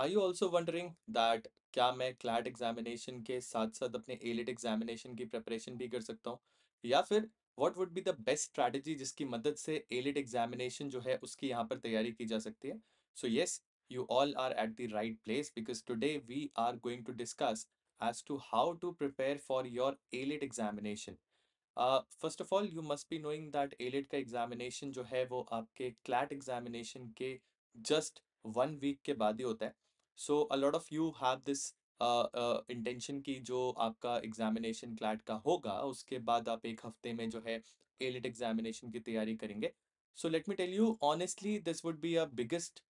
Are you also wondering that क्या मैं CLAT examination के साथ साथ अपने एलिट एग्जामिनेशन की प्रिपरेशन भी कर सकता हूँ या फिर what would be the best strategy जिसकी मदद से एलिट एग्जामिनेशन जो है उसकी यहाँ पर तैयारी की जा सकती है so yes you all are at the right place because today we are going to discuss as to how to prepare for your AILET examination first of all you must be knowing that AILET का examination जो है वो आपके CLAT examination के just one week के बाद ही होता है so a lot of you have this intention की जो आपका एग्जामिनेशन क्लैट का होगा उसके बाद आप एक हफ्ते में जो है एलिट एग्जामिनेशन की तैयारी करेंगे so let me tell you honestly this would be a biggest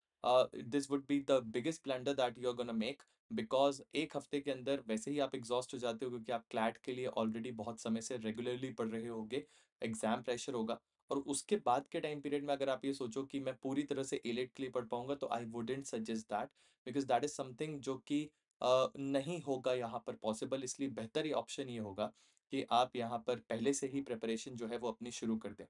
this would be the biggest blunder that you are gonna make because एक हफ्ते के अंदर वैसे ही आप एग्जॉस्ट हो जाते हो क्योंकि आप क्लैट के लिए ऑलरेडी बहुत समय से रेगुलरली पढ़ रहे होगे एग्जाम प्रेशर होगा और उसके बाद के टाइम पीरियड में अगर आप ये सोचो कि मैं पूरी तरह से एलेट के लिए पढ़ पाऊंगा तो I wouldn't suggest that because that is something जो कि नहीं होगा यहाँ पर पॉसिबल इसलिए बेहतर ऑप्शन ये होगा कि आप यहाँ पर पहले से ही प्रेपरेशन जो है वो अपनी शुरू कर दें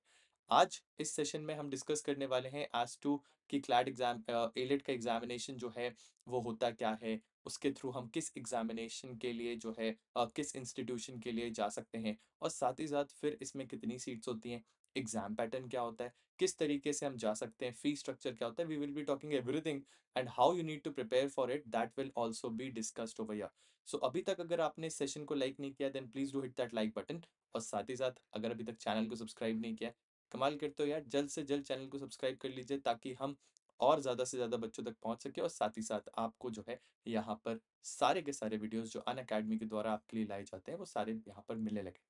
आज इस सेशन में हम डिस्कस करने वाले हैं एज टू कि क्लैट एग्जाम एलेट का एग्जामिनेशन जो है वो होता क्या है उसके थ्रू हम किस एग्जामिनेशन के लिए जो है किस इंस्टीट्यूशन के लिए जा सकते हैं और साथ ही साथ फिर इसमें कितनी सीट्स होती हैं एग्जाम पैटर्न क्या होता है किस तरीके से हम जा सकते हैं फी स्ट्रक्चर क्या होता है we will be talking everything and how you need to prepare for it that will also be discussed over या सो अभी तक अगर आपने इस सेशन को लाइक नहीं किया then please do hit that like button और साथ ही साथ अगर अभी तक चैनल को सब्सक्राइब नहीं किया कमाल करते हो यार जल्द से जल्द चैनल को सब्सक्राइब कर लीजिए ताकि हम और ज़्यादा से ज़्यादा बच्चों तक पहुंच सके और साथ ही साथ आपको जो है यहाँ पर सारे के सारे वीडियोस जो अन अकेडमी के द्वारा आपके लिए लाए जाते हैं वो सारे यहाँ पर मिलने लगे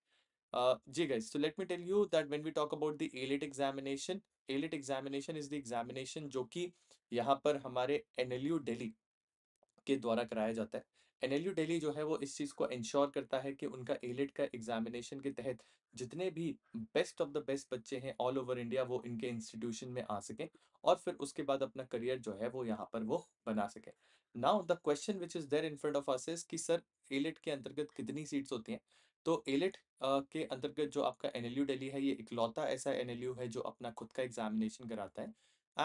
Uh, gee guys, so let me tell you that when we talk about the elite examination, elite examination is the examination जो कि यहाँ पर हमारे यू दिल्ली के द्वारा कराया जाता है एनएलयू दिल्ली जो है वो इस चीज़ को इंश्योर करता है कि उनका एलिट का एग्जामिनेशन के तहत जितने भी बेस्ट ऑफ द बेस्ट बच्चे हैं ऑल ओवर इंडिया वो इनके इंस्टीट्यूशन में आ सकें और फिर उसके बाद अपना करियर जो है वो यहाँ पर वो बना सकें now the question which is there in front of us कि सर एलेट के अंतर्गत कितनी सीट्स होती हैं तो एलेट के अंतर्गत जो आपका एन एल है ये इकलौता ऐसा एन है जो अपना खुद का एग्जामिनेशन कराता है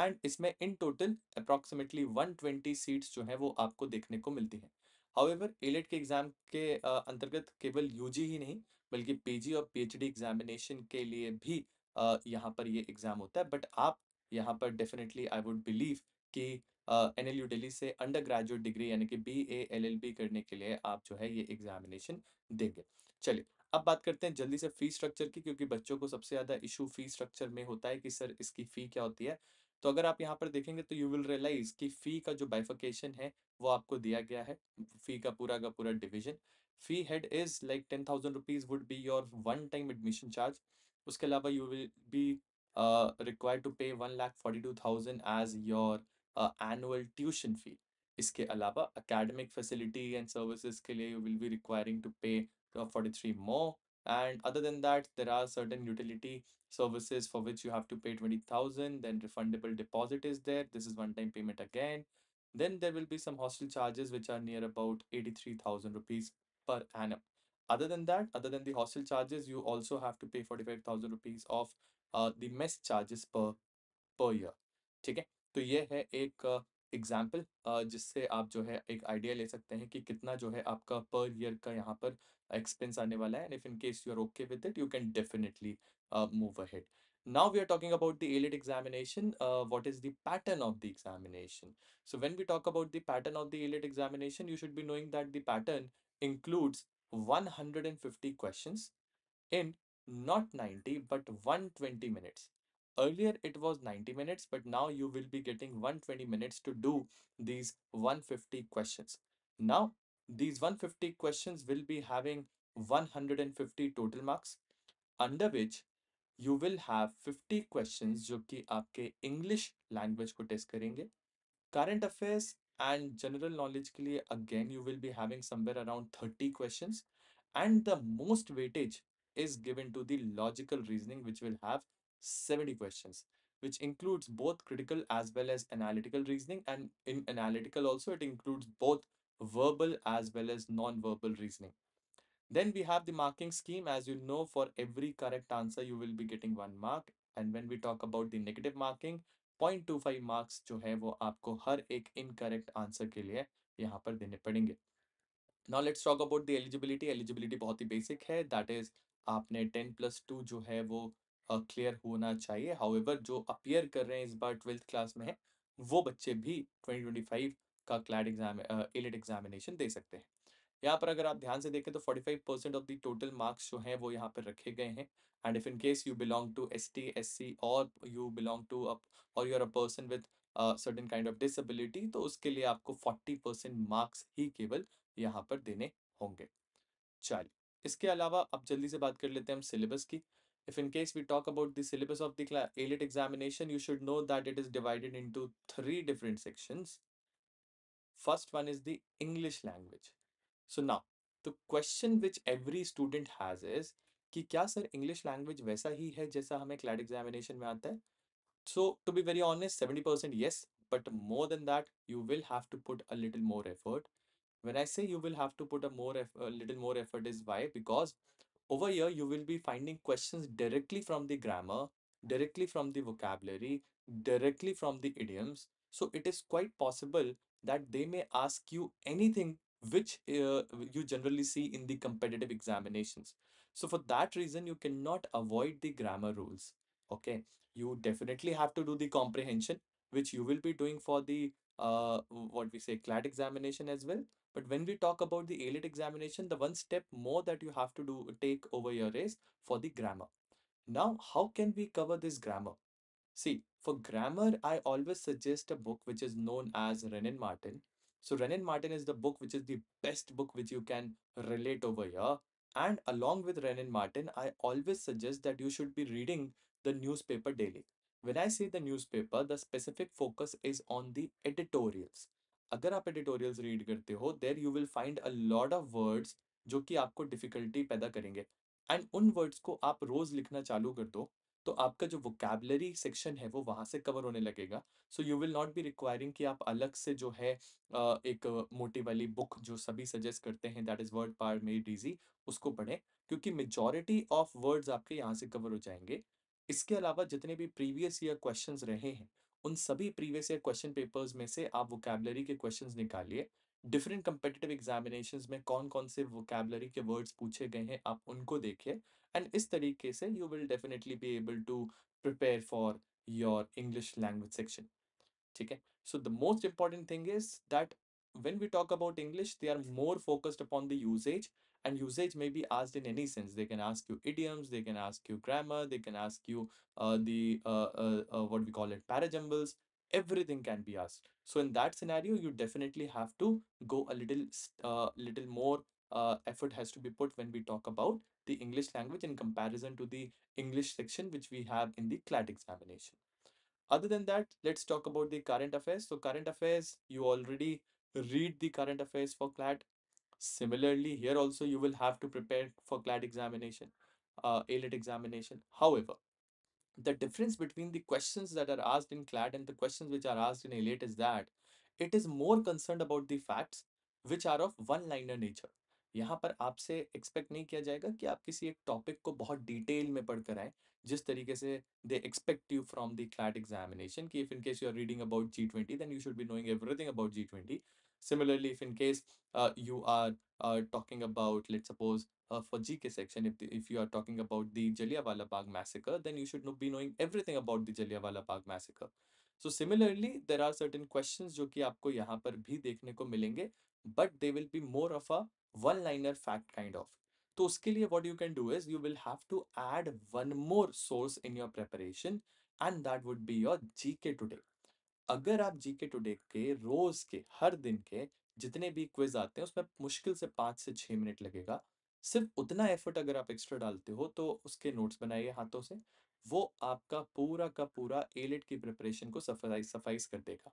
एंड इसमें इन टोटल अप्रॉक्सीमेटली 120 सीट्स जो हैं वो आपको देखने को मिलती हैं हाउएवर एलेट के एग्ज़ाम के अंतर्गत केवल यूजी ही नहीं बल्कि पीजी और पीएचडी एग्जामिनेशन के लिए भी यहाँ पर ये एग्ज़ाम होता है बट आप यहाँ पर डेफिनेटली आई वुड बिलीव कि एन एल यू डेली से अंडर ग्रेजुएट डिग्री यानी कि B A L L B करने के लिए आप जो है ये एग्जामिनेशन देंगे चलिए अब बात करते हैं जल्दी से फी स्ट्रक्चर की क्योंकि बच्चों को सबसे ज़्यादा इशू फी स्ट्रक्चर में होता है कि सर इसकी फ़ी क्या होती है तो अगर आप यहाँ पर देखेंगे तो यू विल रियलाइज कि फ़ी का जो बाइफिकेशन है वो आपको दिया गया है फ़ी का पूरा का पूरा division fee head is like ten thousand rupees would be your one time admission charge उसके अलावा you will be require to pay one lakh forty two thousand as your annual tuition fee. Iske alaba academic facility and services ke liye you will be requiring to pay forty three more. and other than that there are certain utility services for which you have to pay 20000 then refundable deposit is there this is one time payment again then there will be some hostel charges which are near about 83000 rupees per annum other than that other than the hostel charges you also have to pay 45000 rupees of uh, the mess charges per per year okay तो ये है एक example जिससे आप जो है एक idea ले सकते हैं कि कितना जो है आपका पर ईयर का यहाँ पर एक्सपेंस आने वाला है and if in case you are okay with it you can definitely move ahead now we are talking about the AILET examination what is the pattern of the examination so when we talk about the pattern of the AILET examination you should be knowing that the pattern includes one hundred and fifty question in not ninety but one twenty minutes earlier it was 90 minutes but now you will be getting 120 minutes to do these 150 questions now these 150 questions will be having 150 total marks under which you will have 50 questions jo ki aapke english language test current affairs and general knowledge ke again you will be having somewhere around 30 questions and the most weightage is given to the logical reasoning which will have 70 questions, which includes both critical as well as analytical reasoning. And in analytical also, it includes both verbal as well as non-verbal reasoning. Then we have the marking scheme. As you know, for every correct answer, you will be getting one mark. And when we talk about the negative marking, 0.25 marks जो है वो आपको हर एक incorrect answer के लिए यहाँ पर देने पड़ेंगे now let's talk about the eligibility eligibility बहुत ही बेसिक है दैट इज आपने टेन प्लस टू जो है क्लियर होना चाहिए हाउएवर जो अपियर कर रहे हैं इस बार ट्वेल्थ क्लास में है वो बच्चे भी 2025 का क्लैड एग्जाम एलिट एग्जामिनेशन दे सकते हैं यहाँ पर अगर आप ध्यान से देखें तो 45 percent of the total marks जो हैं वो यहाँ पर रखे गए हैं and if in case you belong to S T S C और यू बिलोंग टू और you are a person with certain kind of disability तो उसके लिए आपको 40 परसेंट मार्क्स ही केवल यहाँ पर देने होंगे चलिए इसके अलावा अब जल्दी से बात कर लेते हैं हम सिलेबस की if in case we talk about the syllabus of the elite examination you should know that it is divided into three different sections first one is the english language so now the question which every student has is "Ki kya sir English language वैसा hi hai जैसा हमें CLAT examination में आता है So to be very honest, seventy percent yes, but more than that, you will have to put a little more effort. when i say you will have to put a more a little more effort is why because over here, you will be finding questions directly from the grammar, directly from the vocabulary, directly from the idioms. So it is quite possible that they may ask you anything which uh, you generally see in the competitive examinations. So for that reason, you cannot avoid the grammar rules. Okay, you definitely have to do the comprehension, which you will be doing for the uh, what we say CLAT examination as well. But when we talk about the a examination, the one step more that you have to do take over here is for the grammar. Now, how can we cover this grammar? See, for grammar, I always suggest a book which is known as Renan Martin. So Renan Martin is the book which is the best book which you can relate over here. And along with Renan Martin, I always suggest that you should be reading the newspaper daily. When I say the newspaper, the specific focus is on the editorials. अगर आप editorials read करते हो there you will find a lot of words जो कि आपको difficulty पैदा करेंगे and उन वर्ड्स को आप रोज लिखना चालू कर दो तो आपका जो वोकेबलरी सेक्शन है वो वहाँ से कवर होने लगेगा so you will not be requiring कि आप अलग से जो है एक मोटी वाली बुक जो सभी सजेस्ट करते हैं that is word power made easy उसको पढ़ें क्योंकि मेजोरिटी ऑफ वर्ड्स आपके यहाँ से कवर हो जाएंगे इसके अलावा जितने भी प्रीवियस ईयर क्वेश्चन रहे हैं उन सभी प्रीवियस ईयर क्वेश्चन पेपर्स में से आप वोकेबलरी के क्वेश्चंस निकालिए डिफरेंट कम्पिटेटिव एग्जामिनेशन में कौन कौन से वोकेबलरी के वर्ड्स पूछे गए हैं आप उनको देखिए एंड इस तरीके से you will definitely be able to prepare for your English language section ठीक है so the most important thing is that when we talk about English they are more focused upon the usage and usage may be asked in any sense they can ask you idioms they can ask you grammar they can ask you uh, the uh, uh, uh what we call it parajumbles everything can be asked so in that scenario you definitely have to go a little uh, little more uh, effort has to be put when we talk about the english language in comparison to the english section which we have in the clat examination other than that let's talk about the current affairs so current affairs you already read the current affairs for clat Similarly, here also you will have to prepare for CLAT examination, uh, ALET examination. However, the difference between the questions that are asked in CLAT and the questions which are asked in ALET is that it is more concerned about the facts which are of one liner nature. यहाँ पर आपसे expect नहीं किया जाएगा कि आप किसी एक टॉपिक को बहुत डिटेल में पढ़ कर आए जिस तरीके से they expect you from the CLAT examination कि if in case you are reading about G twenty then you should be knowing everything about G twenty Similarly, if in case uh, you are uh, talking about, let's suppose, uh, for GK section, if, the, if you are talking about the Jallianwala Bagh massacre, then you should be knowing everything about the Jallianwala Bagh massacre. So similarly, there are certain questions which you will यहाँ पर but they will be more of a one-liner fact kind of. So उसके लिए what you can do is you will have to add one more source in your preparation and that would be your GK today. अगर आप GK today के रोज के हर दिन के जितने भी क्विज आते हैं उसमें मुश्किल से पाँच से छः मिनट लगेगा सिर्फ उतना एफर्ट अगर आप एक्स्ट्रा डालते हो तो उसके नोट्स बनाइए हाथों से वो आपका पूरा का पूरा एलेट e की प्रिपरेशन को सफाई सफाइज कर देगा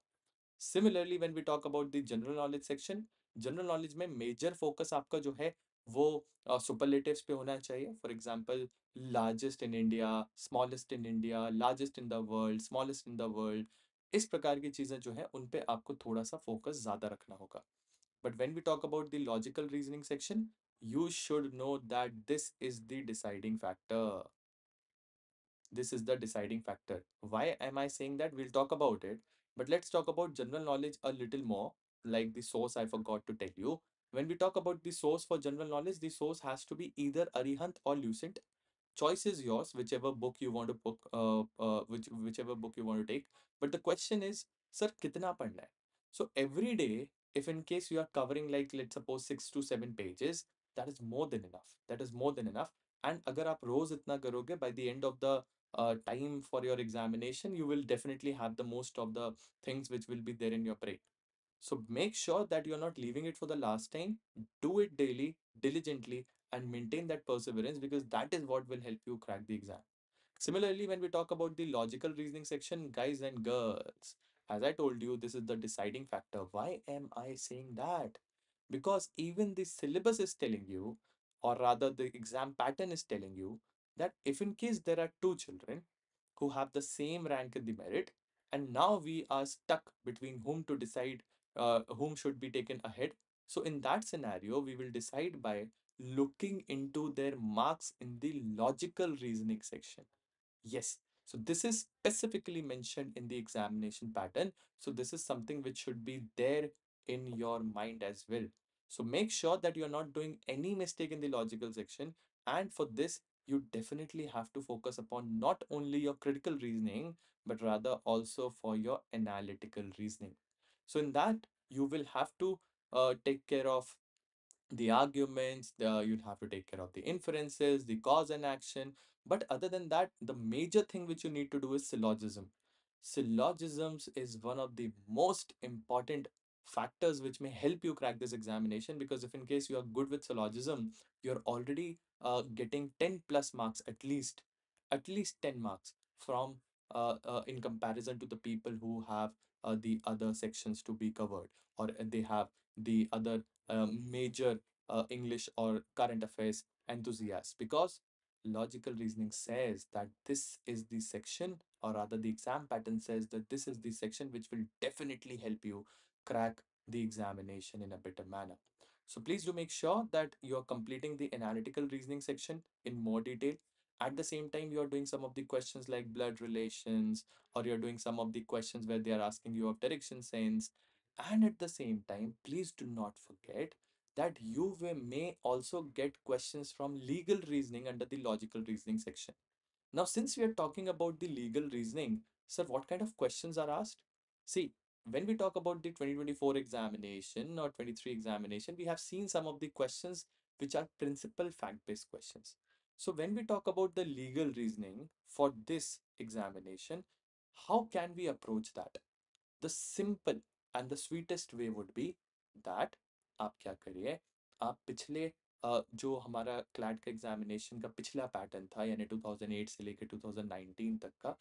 similarly when we talk about the general knowledge section general knowledge में मेजर फोकस आपका जो है वो सुपरलेटिव्स uh, पे होना चाहिए for example largest in India smallest in India largest in the world smallest in the world इस प्रकार की चीज़ें जो है उन पर आपको थोड़ा सा फोकस ज़्यादा रखना होगा but when we talk about the logical reasoning section you should know that this is the deciding factor this is the deciding factor why am I saying that will talk about it but let's talk about general knowledge a little more like the source I forgot to tell you when we talk about the source for general knowledge the source has to be either Arihant और Lucent choice is yours whichever book you want to book uh, uh, which whichever book you want to take but the question is sir kitna padna hai so every day if in case you are covering like let's suppose 6 to 7 pages that is more than enough that is more than enough and agar aap roz itna karoge by the end of the uh, time for your examination you will definitely have the most of the things which will be there in your brain so make sure that you're not leaving it for the last time do it daily diligently and maintain that perseverance because that is what will help you crack the exam. Similarly, when we talk about the logical reasoning section, guys and girls, as I told you, this is the deciding factor. Why am I saying that? Because even the syllabus is telling you, or rather, the exam pattern is telling you that if in case there are two children who have the same rank in the merit, and now we are stuck between whom to decide uh, whom should be taken ahead. So, in that scenario, we will decide by looking into their marks in the logical reasoning section. Yes, so this is specifically mentioned in the examination pattern. So this is something which should be there in your mind as well. So make sure that you're not doing any mistake in the logical section. And for this, you definitely have to focus upon not only your critical reasoning, but rather also for your analytical reasoning. So in that, you will have to uh, take care of the arguments the, you'd have to take care of the inferences the cause and action but other than that the major thing which you need to do is syllogism syllogisms is one of the most important factors which may help you crack this examination because if in case you are good with syllogism you're already uh, getting 10 plus marks at least at least 10 marks from uh, uh, in comparison to the people who have uh, the other sections to be covered or uh, they have the other major uh, English or current affairs enthusiast because logical reasoning says that this is the section or rather the exam pattern says that this is the section which will definitely help you crack the examination in a better manner. So please do make sure that you're completing the analytical reasoning section in more detail. At the same time, you're doing some of the questions like blood relations, or you're doing some of the questions where they are asking you of direction sense, and at the same time, please do not forget that you may also get questions from legal reasoning under the logical reasoning section. Now, since we are talking about the legal reasoning, sir, what kind of questions are asked? See, when we talk about the 2024 examination or 23 examination, we have seen some of the questions which are principal fact-based questions. So when we talk about the legal reasoning for this examination, how can we approach that? The simple and the sweetest way would be that आप क्या करिए आप पिछले जो हमारा CLAT का examination का पिछला पैटर्न था यानी 2008 से लेकर 2019 तक का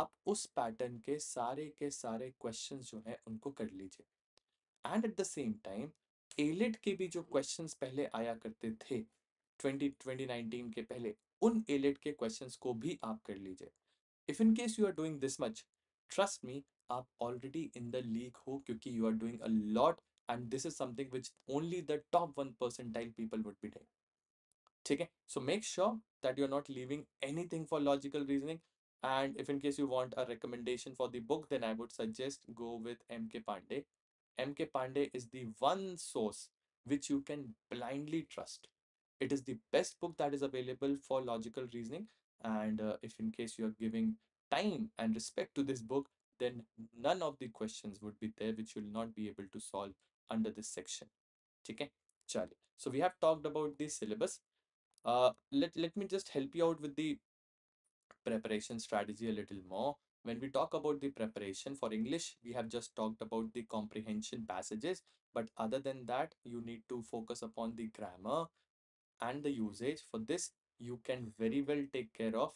आप उस पैटर्न के सारे के सारे क्वेश्चन जो हैं उनको कर लीजिए and at the same time AILET के भी जो क्वेश्चंस पहले आया करते थे 20 2019 के पहले उन एलेट के क्वेश्चंस को भी आप कर लीजिए if in case you are doing this much trust me आप already in the league, हो क्योंकि you are doing a lot, and this is something which only the top one percentile people would be doing ठीक है so make that you're not leaving anything for logical reasoning and if in case you want a recommendation for the book then i would suggest go with mk pandey mk pandey is the one source which you can blindly trust it is the best book that is available for logical reasoning and uh, if in case you are giving time and respect to this book then none of the questions would be there which you'll not be able to solve under this section Okay, Charlie. so we have talked about the syllabus uh, let let me just help you out with the preparation strategy a little more when we talk about the preparation for english we have just talked about the comprehension passages but other than that you need to focus upon the grammar and the usage for this you can very well take care of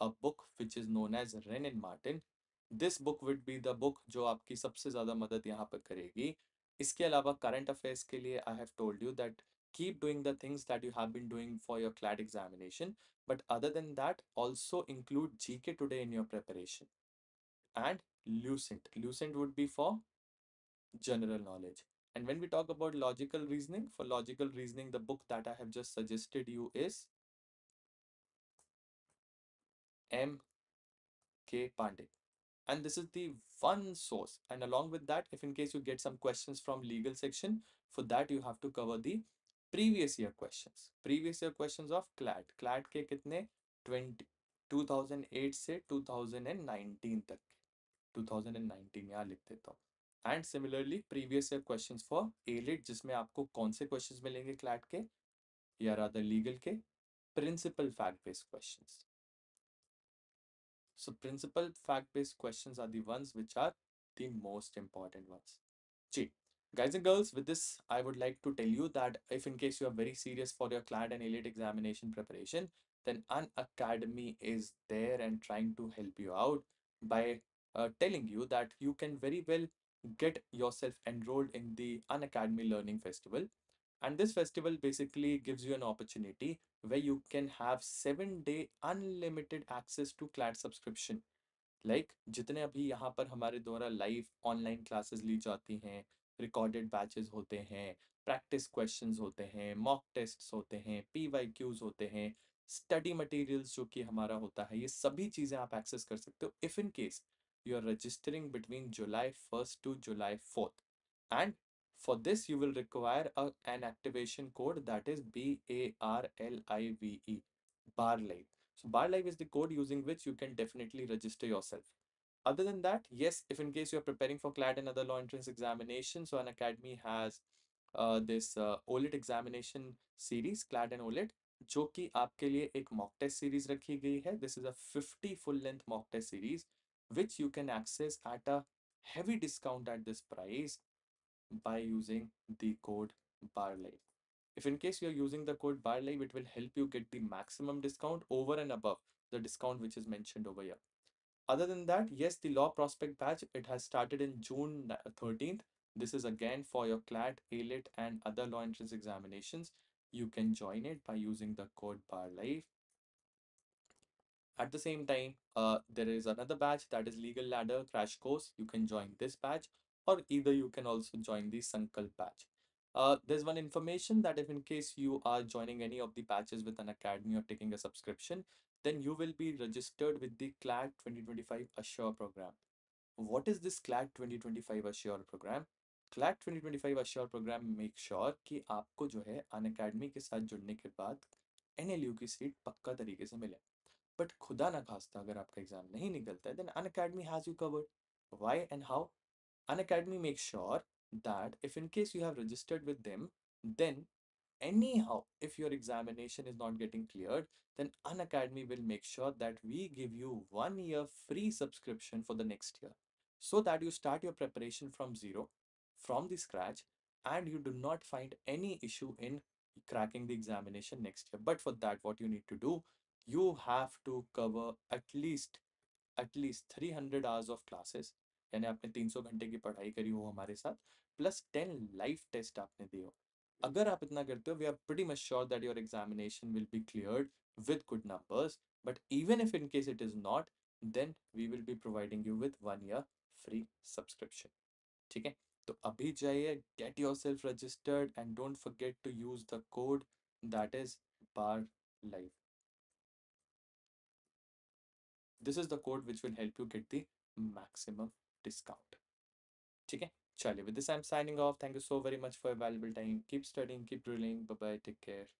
a book which is known as Ren and Martin this book will be the book जो आपकी सबसे ज़्यादा मदद यहाँ पर करेगी इसके अलावा करंट अफेयर्स के लिए I have told you that keep doing the things that you have been doing for your CLAT examination but other than that also include G K today in your preparation and Lucent Lucent would be for general knowledge and when we talk about logical reasoning for logical reasoning the book that I have just suggested you is M K Pandey and this is the one source and along with that if in case you get some questions from legal section for that you have to cover the previous year questions previous year questions of clad clad ke kitne 20 2008 से 2019 तक 2019 यहाँ लिख देता हूँ and similarly previous year question for AILET जिसमें आपको कौन से क्वेश्चन मिलेंगे क्लैट के या रादर लीगल के principle fact based question So principal fact-based questions are the ones which are the most important ones. Gee, guys and girls, with this, I would like to tell you that if in case you are very serious for your CLAD and elite examination preparation, then an academy is there and trying to help you out by uh, telling you that you can very well get yourself enrolled in the Unacademy Learning Festival. And this festival basically gives you an opportunity where you can have seven day unlimited access to CLAT subscription like जितने अभी यहाँ पर हमारे द्वारा live online classes ली जाती हैं recorded batches होते हैं प्रैक्टिस क्वेश्चंस होते हैं मॉक टेस्ट होते हैं पी वाई क्यूज होते हैं स्टडी मटेरियल्स जो कि हमारा होता है ये सभी चीज़ें आप एक्सेस कर सकते हो if in case you are registering between July first to July fourth and For this, you will require a, an activation code that is B-A-R-L-I-V-E, BarLive. So BarLive is the code using which you can definitely register yourself. Other than that, yes, if in case you're preparing for CLAD and other law entrance examinations, so an academy has uh, this uh, examination series, CLAD and OLET, जो कि आपके लिए एक mock test series रखी गई है this 50 full-length mock test series which you can access at a heavy discount at this price by using the code barley if in case you're using the code barley it will help you get the maximum discount over and above the discount which is mentioned over here other than that yes the law prospect batch it has started in june 13th this is again for your clat alit and other law entrance examinations you can join it by using the code life at the same time uh, there is another batch that is legal ladder crash course you can join this batch or either you can also join the Sankalp batch. Uh, there's one information that if in case you are joining any of the batches with an academy or taking a subscription, then you will be registered with the CLAD 2025 Assure program. What is this CLAD 2025 Assure program? CLAD 2025 Assure program make sure कि आपको जो है an academy के साथ जुड़ने के बाद NLU की सीट पक्का तरीके से मिले But खुदा ना खास्ता अगर आपका एग्जाम नहीं निकलता है then Unacademy has you covered why and how an academy makes sure that if in case you have registered with them then anyhow if your examination is not getting cleared then an academy will make sure that we give you one year free subscription for the next year so that you start your preparation from zero from the scratch and you do not find any issue in cracking the examination next year but for that what you need to do you have to cover at least at least 300 hours of classes यानी आपने सौ घंटे की पढ़ाई करी हो हमारे साथ प्लस टेन लाइफ टेस्ट आपने दिए हो अगर आप इतना करते हो we are pretty much sure that your examination will be clear with good numbers but even if in case it is not then we will be providing you with one year free subscription ठीक है तो अभी जाइए get yourself registered and don't forget to use the code that is bar life this is the code which will help you get the maximum discount ठीक है चलिए with this I am signing off thank you so very much for available time keep studying keep drilling bye bye take care